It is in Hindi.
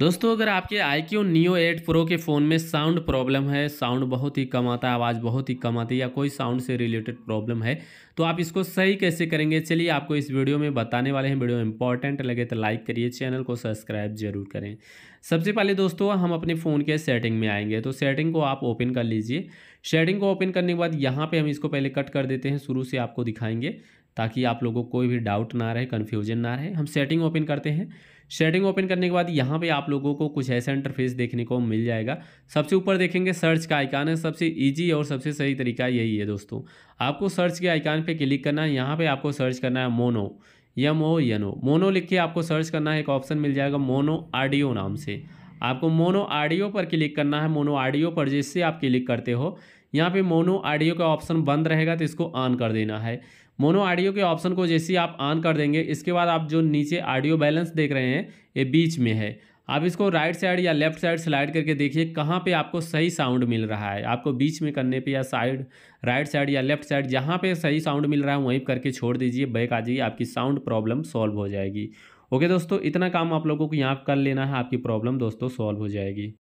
दोस्तों अगर आपके iQOO Neo eight Pro के फ़ोन में साउंड प्रॉब्लम है साउंड बहुत ही कम आता है आवाज़ बहुत ही कम आती है या कोई साउंड से रिलेटेड प्रॉब्लम है तो आप इसको सही कैसे करेंगे चलिए आपको इस वीडियो में बताने वाले हैं वीडियो इंपॉर्टेंट लगे तो लाइक करिए चैनल को सब्सक्राइब जरूर करें सबसे पहले दोस्तों हम अपने फ़ोन के सेटिंग में आएंगे तो सेटिंग को आप ओपन कर लीजिए सेटिंग को ओपन करने के बाद यहाँ पर हम इसको पहले कट कर देते हैं शुरू से आपको दिखाएंगे ताकि आप लोगों को कोई भी डाउट ना रहे कन्फ्यूजन ना रहे हम सेटिंग ओपन करते हैं सेटिंग ओपन करने के बाद यहाँ पे आप लोगों को कुछ ऐसा इंटरफेस देखने को मिल जाएगा सबसे ऊपर देखेंगे सर्च का आइकान है सबसे ईजी और सबसे सही तरीका यही है दोस्तों आपको सर्च के आइकान पर क्लिक करना है यहाँ पर आपको सर्च करना है मोनो यम ओ यनो मोनो लिख के आपको सर्च करना है एक ऑप्शन मिल जाएगा मोनो आडियो नाम से आपको मोनो आडियो पर क्लिक करना है मोनो ऑडियो पर जिससे आप क्लिक करते हो यहाँ पे मोनो ऑडियो का ऑप्शन बंद रहेगा तो इसको ऑन कर देना है मोनो ऑडियो के ऑप्शन को जैसे ही आप ऑन कर देंगे इसके बाद आप जो नीचे ऑडियो बैलेंस देख रहे हैं ये बीच में है आप इसको राइट साइड या लेफ्ट साइड स्लाइड करके देखिए कहाँ पे आपको सही साउंड मिल रहा है आपको बीच में करने पे या साइड राइट साइड या लेफ्ट साइड जहाँ पे सही साउंड मिल रहा है वहीं करके छोड़ दीजिए बैक आ जाइए आपकी साउंड प्रॉब्लम सॉल्व हो जाएगी ओके दोस्तों इतना काम आप लोगों को यहाँ कर लेना है आपकी प्रॉब्लम दोस्तों सॉल्व हो जाएगी